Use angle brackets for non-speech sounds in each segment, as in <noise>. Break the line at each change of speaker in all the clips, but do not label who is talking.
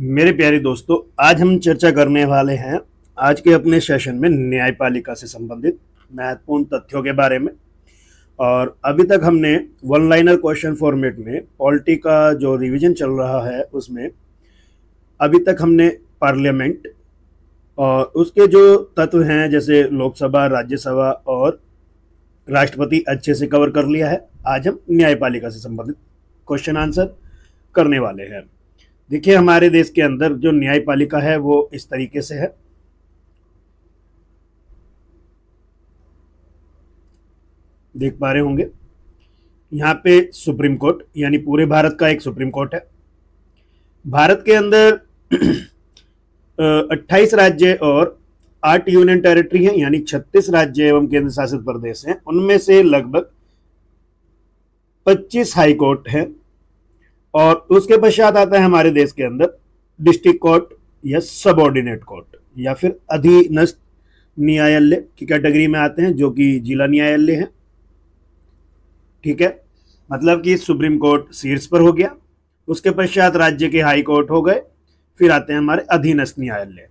मेरे प्यारे दोस्तों आज हम चर्चा करने वाले हैं आज के अपने सेशन में न्यायपालिका से संबंधित महत्वपूर्ण तथ्यों के बारे में और अभी तक हमने वन लाइनर क्वेश्चन फॉर्मेट में पॉलिटी का जो रिवीजन चल रहा है उसमें अभी तक हमने पार्लियामेंट और उसके जो तत्व हैं जैसे लोकसभा राज्यसभा और राष्ट्रपति अच्छे से कवर कर लिया है आज हम न्यायपालिका से संबंधित क्वेश्चन आंसर करने वाले हैं देखिए हमारे देश के अंदर जो न्यायपालिका है वो इस तरीके से है देख पा रहे होंगे यहाँ पे सुप्रीम कोर्ट यानी पूरे भारत का एक सुप्रीम कोर्ट है भारत के अंदर 28 <clears throat> राज्य और 8 यूनियन टेरिटरी हैं यानी 36 राज्य एवं केंद्र शासित प्रदेश हैं उनमें से लगभग 25 हाई कोर्ट हैं और उसके पश्चात आता है हमारे देश के अंदर डिस्ट्रिक्ट कोर्ट या ऑर्डिनेट कोर्ट या फिर अधीनस्थ न्यायालय की कैटेगरी में आते हैं जो कि जिला न्यायालय है ठीक है मतलब कि सुप्रीम कोर्ट शीर्ष पर हो गया उसके पश्चात राज्य के हाई कोर्ट हो गए फिर आते हैं हमारे अधीनस्थ न्यायालय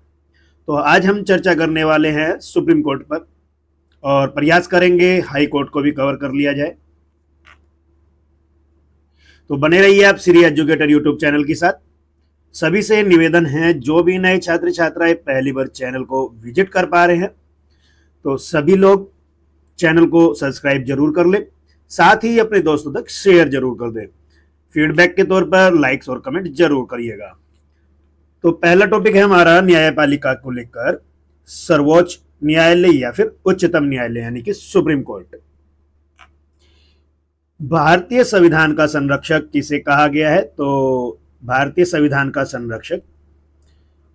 तो आज हम चर्चा करने वाले हैं सुप्रीम कोर्ट पर और प्रयास करेंगे हाई कोर्ट को भी कवर कर लिया जाए तो बने रहिए आप श्री एजुकेटर यूट्यूब चैनल के साथ सभी से निवेदन है जो भी नए छात्र छात्राएं पहली बार चैनल को विजिट कर पा रहे हैं तो सभी लोग चैनल को सब्सक्राइब जरूर कर ले साथ ही अपने दोस्तों तक शेयर जरूर कर दे फीडबैक के तौर पर लाइक्स और कमेंट जरूर करिएगा तो पहला टॉपिक है हमारा न्यायपालिका को लेकर सर्वोच्च न्यायालय या फिर उच्चतम न्यायालय यानी कि सुप्रीम कोर्ट भारतीय संविधान का संरक्षक किसे कहा गया है तो भारतीय संविधान का संरक्षक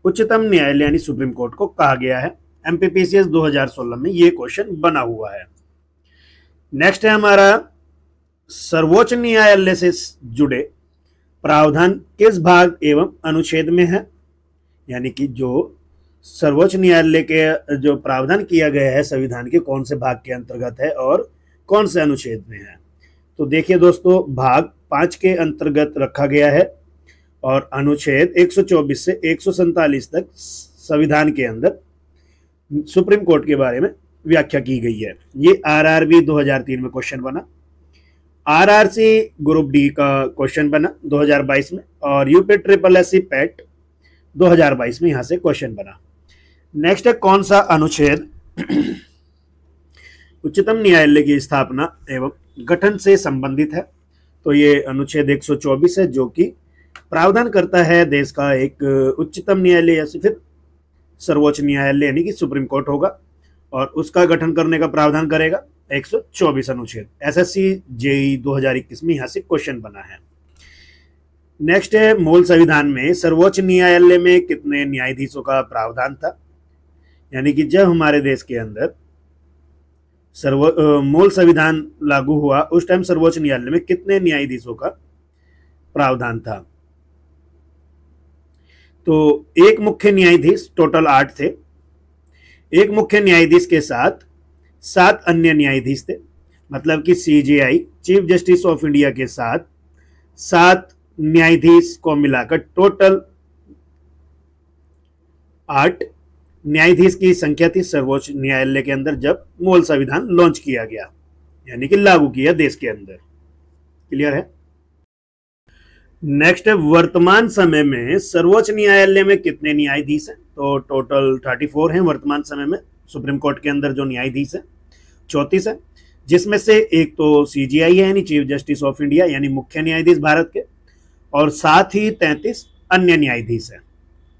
उच्चतम न्यायालय यानी सुप्रीम कोर्ट को कहा गया है एमपीपीसीएस 2016 में ये क्वेश्चन बना हुआ है नेक्स्ट है हमारा सर्वोच्च न्यायालय से जुड़े प्रावधान किस भाग एवं अनुच्छेद में है यानी कि जो सर्वोच्च न्यायालय के जो प्रावधान किया गया है संविधान के कौन से भाग के अंतर्गत है और कौन से अनुच्छेद में है तो देखिए दोस्तों भाग पांच के अंतर्गत रखा गया है और अनुच्छेद 124 से एक तक संविधान के अंदर सुप्रीम कोर्ट के बारे में व्याख्या की गई है ये आरआरबी 2003 में क्वेश्चन बना आरआरसी ग्रुप डी का क्वेश्चन बना 2022 में और यूपी ट्रिपल एस पैट दो में यहां से क्वेश्चन बना नेक्स्ट है कौन सा अनुच्छेद <clears throat> उच्चतम न्यायालय की स्थापना एवं गठन से संबंधित है तो ये अनुच्छेद 124 है जो कि प्रावधान करता है देश का एक उच्चतम न्यायालय या फिर सर्वोच्च न्यायालय यानी कि सुप्रीम कोर्ट होगा और उसका गठन करने का प्रावधान करेगा 124 अनुच्छेद एसएससी जेई 2021 में यहाँ से क्वेश्चन बना है नेक्स्ट है मूल संविधान में सर्वोच्च न्यायालय में कितने न्यायाधीशों का प्रावधान था यानी कि जब हमारे देश के अंदर सर्व मूल संविधान लागू हुआ उस टाइम सर्वोच्च न्यायालय में कितने न्यायाधीशों का प्रावधान था तो एक मुख्य न्यायाधीश टोटल आठ थे एक मुख्य न्यायाधीश के साथ सात अन्य न्यायाधीश थे मतलब कि CJI chief justice of India के साथ सात न्यायाधीश को मिलाकर टोटल आठ न्यायाधीश की संख्या थी सर्वोच्च न्यायालय के अंदर जब मूल संविधान लॉन्च किया गया यानी कि लागू किया देश के अंदर क्लियर है नेक्स्ट वर्तमान समय में सर्वोच्च न्यायालय में कितने न्यायाधीश हैं तो टोटल थर्टी फोर है वर्तमान समय में सुप्रीम कोर्ट के अंदर जो न्यायाधीश है चौतीस है जिसमें से एक तो सीजीआई है यानी चीफ जस्टिस ऑफ इंडिया यानी मुख्य न्यायाधीश भारत के और साथ ही तैतीस अन्य न्यायाधीश हैं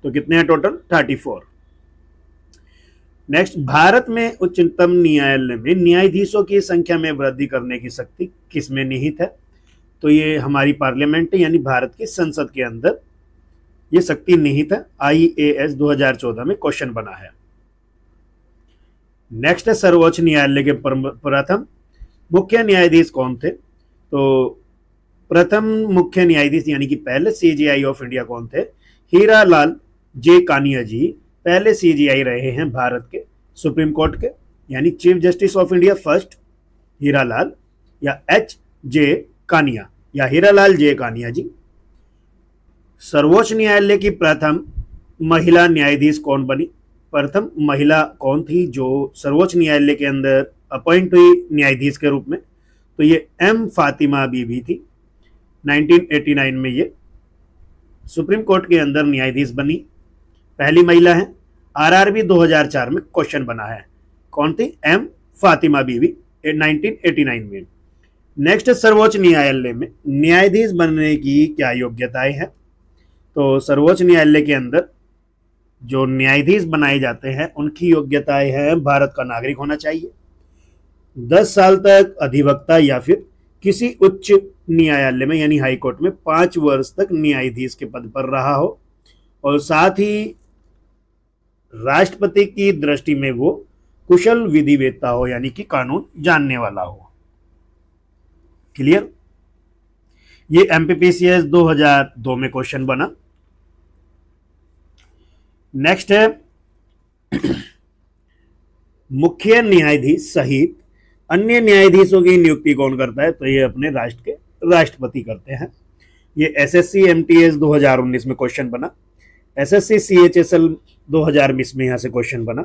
तो कितने हैं total thirty four next Bharat में उच्चतम न्यायालय में न्यायाधीशों की संख्या में वृद्धि करने की शक्ति किसमें निहित है तो ये हमारी पार्लियामेंट यानी भारत की संसद के अंदर ये शक्ति निहित है आई ए एस दो में क्वेश्चन बना है नेक्स्ट है सर्वोच्च न्यायालय के प्रथम मुख्य न्यायाधीश कौन थे तो प्रथम मुख्य न्यायाधीश यानी कि पहले सीजीआई ऑफ इंडिया कौन थे हीरा लाल जे कानिया जी पहले सीजीआई रहे हैं भारत के सुप्रीम कोर्ट के यानी chief justice of India first Hiralal या एच जे कानिया या हीरालाल जे कानिया जी सर्वोच्च न्यायालय की प्रथम महिला न्यायाधीश कौन बनी प्रथम महिला कौन थी जो सर्वोच्च न्यायालय के अंदर अपॉइंट हुई न्यायाधीश के रूप में तो ये एम फातिमा बीबी थी 1989 में ये सुप्रीम कोर्ट के अंदर न्यायाधीश बनी पहली महिला हैं आरआरबी 2004 में क्वेश्चन बना है कौन थी एम फातिमा बीवी 1989 में नेक्स्ट सर्वोच्च न्यायालय में न्यायाधीश बनने की क्या योग्यताएं हैं तो सर्वोच्च न्यायालय के अंदर जो न्यायाधीश बनाए जाते हैं उनकी योग्यताएं हैं भारत का नागरिक होना चाहिए दस साल तक अधिवक्ता या फिर किसी उच्च न्यायालय में यानी हाईकोर्ट में पांच वर्ष तक न्यायाधीश के पद पर रहा हो और साथ ही राष्ट्रपति की दृष्टि में वो कुशल विधिवेत्ता हो यानी कि कानून जानने वाला हो क्लियर ये एमपीपीसीएस 2002 में क्वेश्चन बना नेक्स्ट है मुख्य न्यायाधीश सहित अन्य न्यायाधीशों की नियुक्ति कौन करता है तो ये अपने राष्ट्र के राष्ट्रपति करते हैं ये एसएससी एमटीएस 2019 में क्वेश्चन बना S S C C H S L दो हजार बीस में यहाँ से क्वेश्चन बना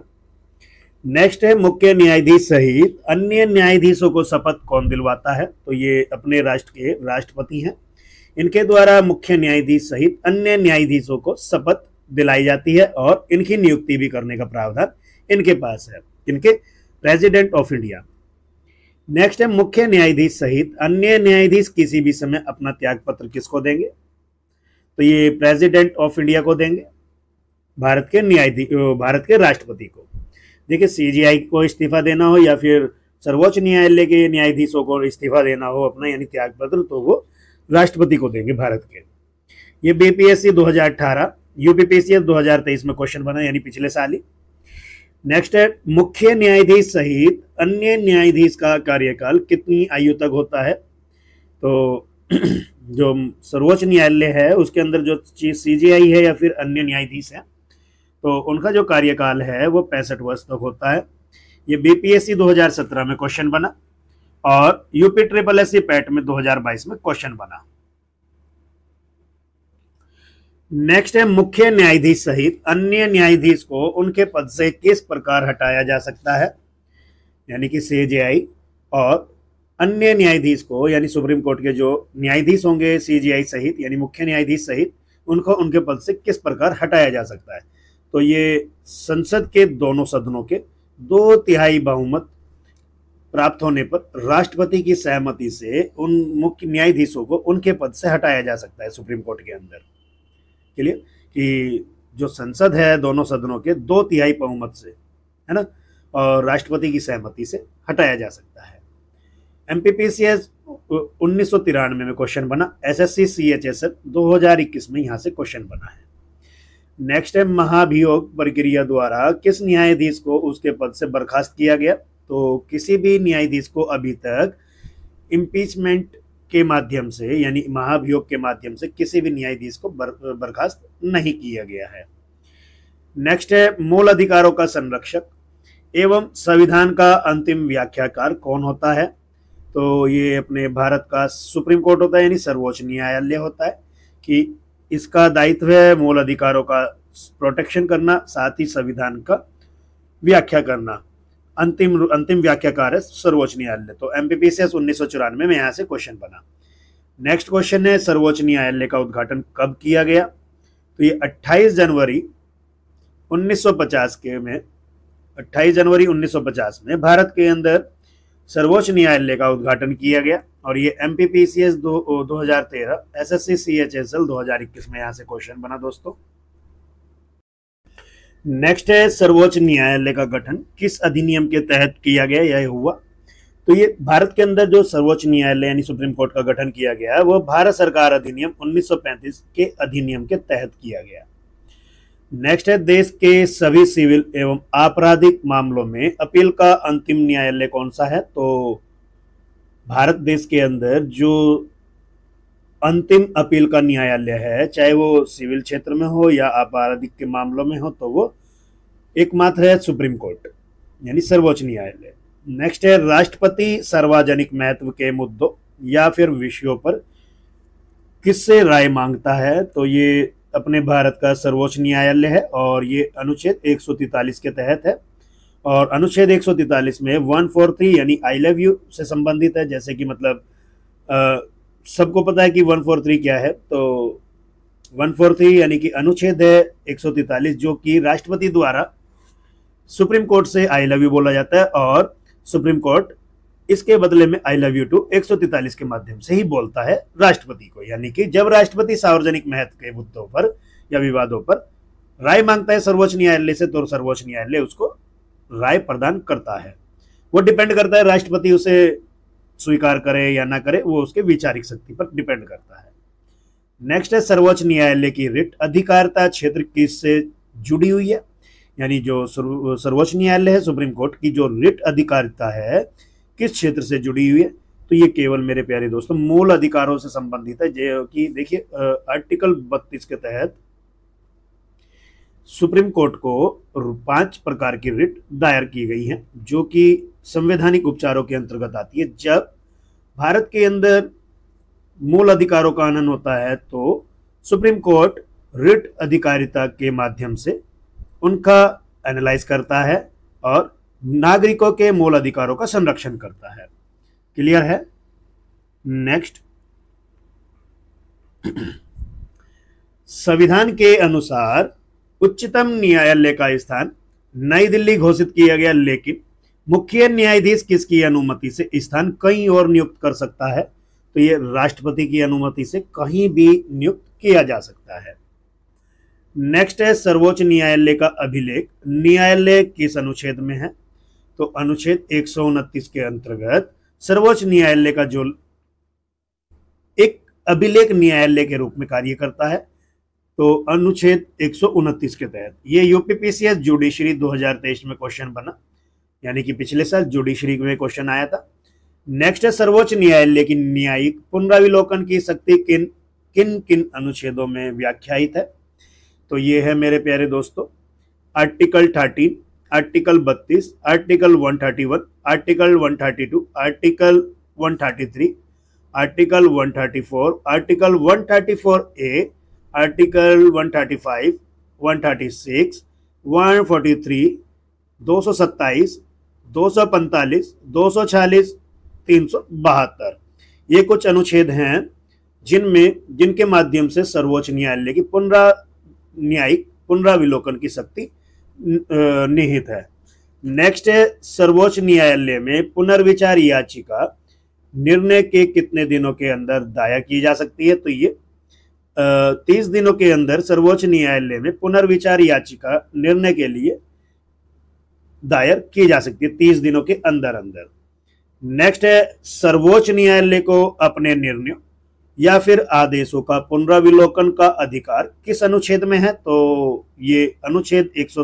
नेक्स्ट है मुख्य न्यायाधीश सहित अन्य न्यायाधीशों को शपथ कौन दिलवाता है तो ये अपने राष्ट्र के राष्ट्रपति हैं इनके द्वारा मुख्य न्यायाधीश सहित अन्य न्यायाधीशों को शपथ दिलाई जाती है और इनकी नियुक्ति भी करने का प्रावधान इनके पास है इनके प्रेसिडेंट ऑफ इंडिया नेक्स्ट है मुख्य न्यायाधीश सहित अन्य न्यायाधीश किसी भी समय अपना त्याग पत्र किसको देंगे तो ये प्रेसिडेंट ऑफ इंडिया को देंगे भारत के न्यायाधीश भारत के राष्ट्रपति को देखिए सीजीआई को इस्तीफा देना हो या फिर सर्वोच्च न्यायालय के न्यायाधीशों को इस्तीफा देना हो अपना यानी त्यागपत्र तो वो राष्ट्रपति को देंगे भारत के ये बीपीएससी 2018 यूपीपीसीएस 2023 में क्वेश्चन बना यानी पिछले साल ही नेक्स्ट है मुख्य न्यायाधीश सहित अन्य न्यायाधीश का कार्यकाल कितनी आयु तक होता है तो <clears throat> जो सर्वोच्च न्यायालय है उसके अंदर जो सीजीआई है या फिर अन्य न्यायाधीश है तो उनका जो कार्यकाल है वो पैंसठ वर्ष तक होता है ये बीपीएससी 2017 में क्वेश्चन बना और UP triple S C PET में 2022 में क्वेश्चन बना नेक्स्ट है मुख्य न्यायाधीश सहित अन्य न्यायाधीश को उनके पद से किस प्रकार हटाया जा सकता है यानी कि सीजेआई और अन्य न्यायाधीश को यानी सुप्रीम कोर्ट के जो न्यायाधीश होंगे सीजीआई सहित यानी मुख्य न्यायाधीश सहित उनको उनके पद से किस प्रकार हटाया जा सकता है तो ये संसद के दोनों सदनों के दो तिहाई बहुमत प्राप्त होने पर राष्ट्रपति की सहमति से उन मुख्य न्यायाधीशों को उनके पद से हटाया जा सकता है सुप्रीम कोर्ट के अंदर क्लियर कि जो संसद है दोनों सदनों के दो तिहाई बहुमत से है ना और राष्ट्रपति की सहमति से हटाया जा सकता है M P P C S उन्नीस सौ तिरानवे में क्वेश्चन बना S S C C H S F दो हजार इक्कीस में यहाँ से क्वेश्चन बना है नेक्स्ट है महाभियोग प्रक्रिया द्वारा किस न्यायाधीश को उसके पद से बर्खास्त किया गया तो किसी भी न्यायाधीश को अभी तक इम्पीचमेंट के माध्यम से यानी महाभियोग के माध्यम से किसी भी न्यायाधीश को बर, बर्खास्त नहीं किया गया है नेक्स्ट है मूल अधिकारों का संरक्षक एवं संविधान का अंतिम व्याख्याकार कौन होता है तो ये अपने भारत का सुप्रीम कोर्ट होता है यानी सर्वोच्च न्यायालय होता है कि इसका दायित्व है मूल अधिकारों का प्रोटेक्शन करना साथ ही संविधान का व्याख्या करना अंतिम अंतिम व्याख्याकार है सर्वोच्च न्यायालय तो M P P C S उन्नीस सौ चौरानवे में यहाँ से क्वेश्चन बना नेक्स्ट क्वेश्चन है सर्वोच्च न्यायालय का उद्घाटन कब किया गया तो ये 28 जनवरी 1950 के में 28 जनवरी 1950 में भारत के अंदर सर्वोच्च न्यायालय का उद्घाटन किया गया और ये M P P C S दो हजार तेरह S S C C H S L दो हजार इक्कीस में यहाँ से क्वेश्चन बना दोस्तों नेक्स्ट है सर्वोच्च न्यायालय का गठन किस अधिनियम के तहत किया गया यह हुआ तो ये भारत के अंदर जो सर्वोच्च न्यायालय यानी सुप्रीम कोर्ट का गठन किया गया है वह भारत सरकार अधिनियम 1935 के अधिनियम के तहत किया गया नेक्स्ट है देश के सभी सिविल एवं आपराधिक मामलों में अपील का अंतिम न्यायालय कौन सा है तो भारत देश के अंदर जो अंतिम अपील का न्यायालय है चाहे वो सिविल क्षेत्र में हो या आपराधिक के मामलों में हो तो वो एकमात्र है सुप्रीम कोर्ट यानी सर्वोच्च न्यायालय नेक्स्ट है राष्ट्रपति सार्वजनिक महत्व के मुद्दों या फिर विषयों पर किससे राय मांगता है तो ये अपने भारत का सर्वोच्च न्यायालय है और ये अनुच्छेद एक के तहत है और अनुच्छेद एक में वन फोर थ्री यानी आई लव यू से संबंधित है जैसे कि मतलब सबको पता है कि वन फोर थ्री क्या है तो वन फोर थ्री यानी कि अनुच्छेद है एक जो कि राष्ट्रपति द्वारा सुप्रीम कोर्ट से आई लव यू बोला जाता है और सुप्रीम कोर्ट इसके बदले में आई लव यू टू एक के माध्यम से ही बोलता है राष्ट्रपति को यानी कि जब राष्ट्रपति सार्वजनिक महत्व के मुद्दों पर या विवादों पर राय मांगता है सर्वोच्च न्यायालय से तो सर्वोच्च न्यायालय उसको राय प्रदान करता है वो डिपेंड करता है राष्ट्रपति उसे स्वीकार करे या ना करे वो उसके वैचारिक शक्ति पर डिपेंड करता है नेक्स्ट है सर्वोच्च न्यायालय की रिट अधिकारिता क्षेत्र किस से जुड़ी हुई है यानी जो सर्वोच्च न्यायालय है सुप्रीम कोर्ट की जो रिट अधिकारिता है किस क्षेत्र से जुड़ी हुई है तो ये केवल मेरे प्यारे दोस्तों मूल अधिकारों से संबंधित है जो कि देखिए आर्टिकल बत्तीस के तहत सुप्रीम कोर्ट को पांच प्रकार की रिट दायर की गई है जो कि संवैधानिक उपचारों के अंतर्गत आती है जब भारत के अंदर मूल अधिकारों का आनंद होता है तो सुप्रीम कोर्ट रिट अधिकारिता के माध्यम से उनका एनालाइज करता है और नागरिकों के मूल अधिकारों का संरक्षण करता है क्लियर है नेक्स्ट संविधान के अनुसार उच्चतम न्यायालय का स्थान नई दिल्ली घोषित किया गया लेकिन मुख्य न्यायाधीश किसकी अनुमति से स्थान कहीं और नियुक्त कर सकता है तो यह राष्ट्रपति की अनुमति से कहीं भी नियुक्त किया जा सकता है नेक्स्ट है सर्वोच्च न्यायालय का अभिलेख न्यायालय किस अनुच्छेद में है तो अनुच्छेद एक के अंतर्गत सर्वोच्च न्यायालय का जो एक अभिलेख न्यायालय के रूप में कार्य करता है तो अनुच्छेद एक के तहत ये यूपीपीसीएस जुडिशरी 2023 में क्वेश्चन बना यानी कि पिछले साल जुडिशरी में क्वेश्चन आया था नेक्स्ट है सर्वोच्च न्यायालय की न्यायिक पुनराविलोकन की शक्ति किन किन किन अनुच्छेदों में व्याख्यायित है तो ये है मेरे प्यारे दोस्तों article thirteen article 32, article 131, article 132, article 133, article 134, article A article 135, 136, 143, 227, 245, 246, 372 ये कुछ अनुच्छेद हैं जिनमें जिनके माध्यम से सर्वोच्च न्यायालय की पुनरा न्यायिक पुनराविलोकन की शक्ति निहित है नेक्स्ट है सर्वोच्च न्यायालय में पुनर्विचार याचिका निर्णय के कितने दिनों के अंदर दायर की जा सकती है तो ये तीस दिनों के अंदर सर्वोच्च न्यायालय में पुनर्विचार याचिका निर्णय के लिए दायर की जा सकती है तीस दिनों के अंदर अंदर नेक्स्ट है सर्वोच्च न्यायालय को अपने निर्णय या फिर आदेशों का पुनराविलोकन का अधिकार किस अनुच्छेद में है तो ये अनुच्छेद एक सौ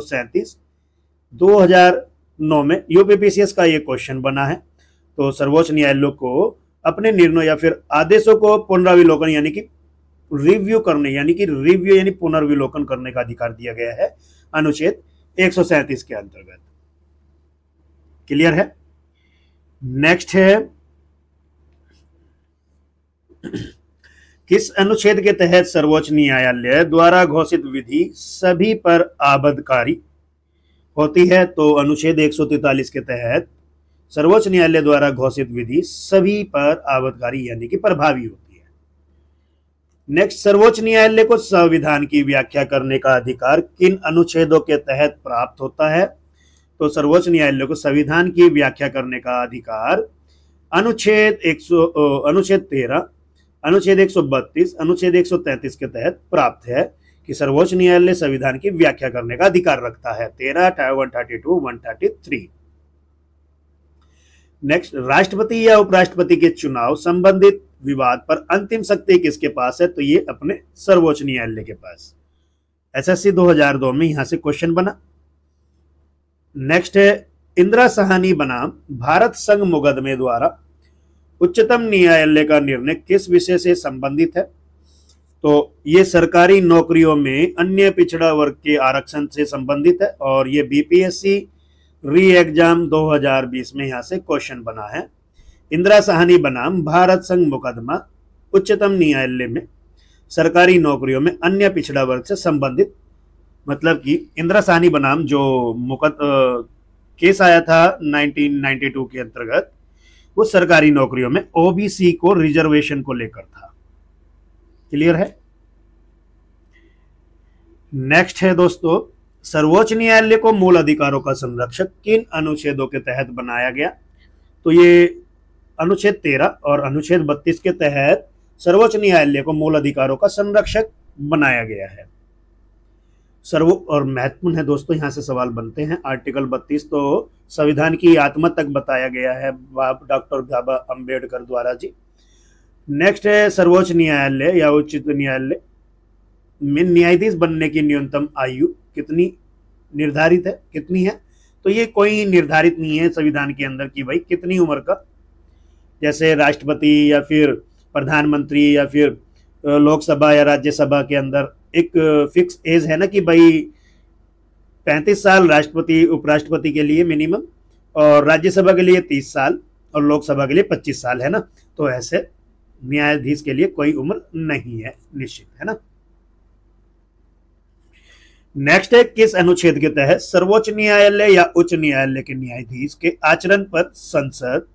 2009 में यूपीपीसीएस का ये क्वेश्चन बना है तो सर्वोच्च न्यायालय को अपने निर्णय या फिर आदेशों को पुनराविलोकन यानी कि रिव्यू करने यानी कि रिव्यू यानी पुनर्विलोकन करने का अधिकार दिया गया है अनुच्छेद एक के अंतर्गत क्लियर है नेक्स्ट है किस अनुच्छेद के तहत सर्वोच्च न्यायालय द्वारा घोषित विधि सभी पर आबदकारी होती है तो अनुच्छेद एक के तहत सर्वोच्च न्यायालय द्वारा घोषित विधि सभी पर आबदकारी यानी कि प्रभावी होती है नेक्स्ट सर्वोच्च न्यायालय को संविधान की व्याख्या करने का अधिकार किन अनुच्छेदों के तहत प्राप्त होता है तो सर्वोच्च न्यायालय को संविधान की व्याख्या करने का अधिकार अनुच्छेद एक अनुच्छेद तेरह अनुच्छेद एक अनुच्छेद एक के तहत प्राप्त है कि सर्वोच्च न्यायालय संविधान की व्याख्या करने का अधिकार रखता है तेरह one thirty two one thirty three next राष्ट्रपति या उपराष्ट्रपति के चुनाव संबंधित विवाद पर अंतिम शक्ति किसके पास है तो ये अपने सर्वोच्च न्यायालय के पास एसएससी 2002 में यहां से क्वेश्चन बना नेक्स्ट है इंदिरा सहानी बनाम भारत संघ मुकदमे द्वारा उच्चतम न्यायालय का निर्णय किस विषय से संबंधित है तो ये सरकारी नौकरियों में अन्य पिछड़ा वर्ग के आरक्षण से संबंधित है और ये बीपीएससी री एग्जाम 2020 में यहाँ से क्वेश्चन बना है इंदिरा साहनी बनाम भारत संघ मुकदमा उच्चतम न्यायालय में सरकारी नौकरियों में अन्य पिछड़ा वर्ग से संबंधित मतलब कि इंदिरा साहनी बनाम जो मुकद केस आया था 1992 के अंतर्गत वो सरकारी नौकरियों में ओबीसी को रिजर्वेशन को लेकर था क्लियर है नेक्स्ट है दोस्तों सर्वोच्च न्यायालय को मूल अधिकारों का संरक्षक किन अनुच्छेदों के तहत बनाया गया तो ये अनुच्छेद तेरह और अनुच्छेद बत्तीस के तहत सर्वोच्च न्यायालय को मूल अधिकारों का संरक्षक बनाया गया है सर्व और महत्वपूर्ण है दोस्तों यहाँ से सवाल बनते हैं आर्टिकल 32 तो संविधान की आत्मा तक बताया गया है डॉक्टर बाबा अम्बेडकर द्वारा जी नेक्स्ट है सर्वोच्च न्यायालय या उच्च न्यायालय में न्यायाधीश बनने की न्यूनतम आयु कितनी निर्धारित है कितनी है तो ये कोई निर्धारित नहीं है संविधान के अंदर की भाई कितनी उम्र का जैसे राष्ट्रपति या फिर प्रधानमंत्री या फिर लोकसभा या राज्यसभा के अंदर एक फिक्स एज है ना कि भाई पैंतीस साल राष्ट्रपति उपराष्ट्रपति के लिए मिनिमम और राज्यसभा के लिए तीस साल और लोकसभा के लिए पच्चीस साल है ना तो ऐसे न्यायाधीश के लिए कोई उम्र नहीं है निश्चित है ना नेक्स्ट है किस अनुच्छेद के तहत सर्वोच्च न्यायालय या उच्च न्यायालय के न्यायाधीश के आचरण पर संसद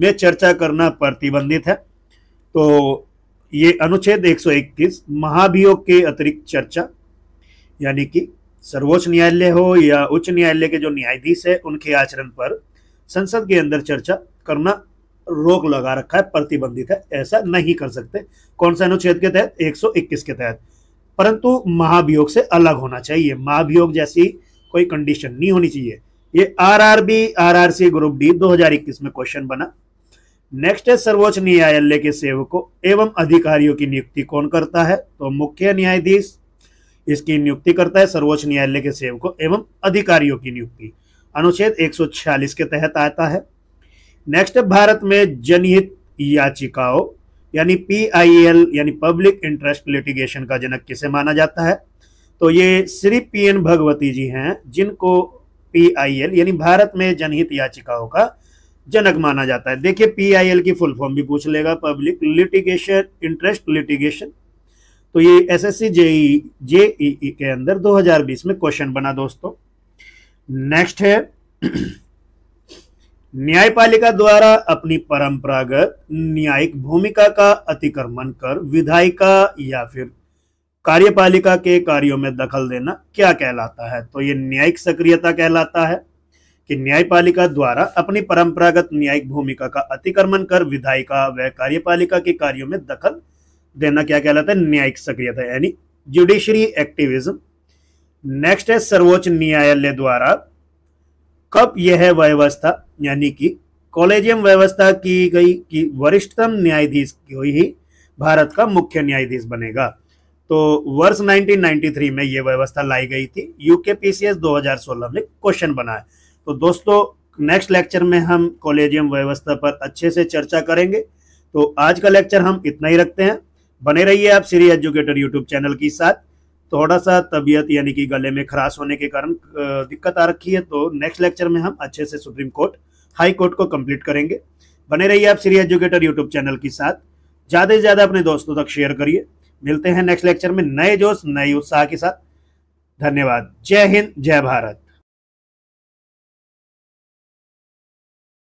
में चर्चा करना प्रतिबंधित है तो ये अनुच्छेद 121 महाभियोग के अतिरिक्त चर्चा यानी कि सर्वोच्च न्यायालय हो या उच्च न्यायालय के जो न्यायाधीश है उनके आचरण पर संसद के अंदर चर्चा करना रोक लगा रखा है प्रतिबंधित है ऐसा नहीं कर सकते कौन सा अनुच्छेद के तहत 121 के तहत परंतु महाभियोग से अलग होना चाहिए महाभियोग जैसी कोई कंडीशन नहीं होनी चाहिए ये आर सी ग्रुप डी दो में क्वेश्चन बना नेक्स्ट है सर्वोच्च न्यायालय के सेवकों एवं अधिकारियों की नियुक्ति कौन करता है तो मुख्य न्यायाधीश इसकी नियुक्ति करता है सर्वोच्च न्यायालय के सेवकों एवं अधिकारियों की नियुक्ति अनुच्छेद 146 के तहत आता है नेक्स्ट भारत में जनहित याचिकाओं यानी पीआईएल यानी पब्लिक इंटरेस्ट लिटिगेशन का जनक किसे माना जाता है तो ये श्री पी एन भगवती जी हैं जिनको पीआईएल यानी भारत में जनहित याचिकाओं का जनक माना जाता है देखिए पीआईएल की फुल फॉर्म भी पूछ लेगा पब्लिक लिटिगेशन इंटरेस्ट लिटिगेशन तो ये एसएससी जेई जेईई के अंदर 2020 में क्वेश्चन बना दोस्तों नेक्स्ट है न्यायपालिका द्वारा अपनी परंपरागत न्यायिक भूमिका का अतिक्रमण कर विधायिका या फिर कार्यपालिका के कार्यों में दखल देना क्या कहलाता है तो ये न्यायिक सक्रियता कहलाता है कि न्यायपालिका द्वारा अपनी परंपरागत न्यायिक भूमिका का अतिक्रमण कर विधायिका व कार्यपालिका के कार्यों में दखल देना क्या कहलाता है न्यायिक सक्रियता यानी जुडिशरी एक्टिविज्म नेक्स्ट है सर्वोच्च न्यायालय द्वारा कब यह व्यवस्था यानी कि कॉलेजियम व्यवस्था की गई कि वरिष्ठतम न्यायाधीश को ही भारत का मुख्य न्यायाधीश बनेगा तो वर्ष 1993 में यह व्यवस्था लाई गई थी यूके पीसीएस 2016 में क्वेश्चन बना है तो दोस्तों नेक्स्ट लेक्चर में हम कॉलेजियम व्यवस्था पर अच्छे से चर्चा करेंगे तो आज का लेक्चर हम इतना ही रखते हैं बने रहिए आप श्री एजुकेटर यूट्यूब चैनल के साथ थोड़ा सा तबीयत यानी कि गले में खराश होने के कारण दिक्कत आ रखी है तो नेक्स्ट लेक्चर में हम अच्छे से सुप्रीम कोर्ट हाई कोर्ट को कंप्लीट करेंगे बने रहिए आप श्री एजुकेटर यूट्यूब चैनल के साथ ज़्यादा से ज़्यादा अपने दोस्तों तक शेयर करिए मिलते हैं नेक्स्ट लेक्चर में नए जोश नए उत्साह के साथ धन्यवाद जय हिंद जय भारत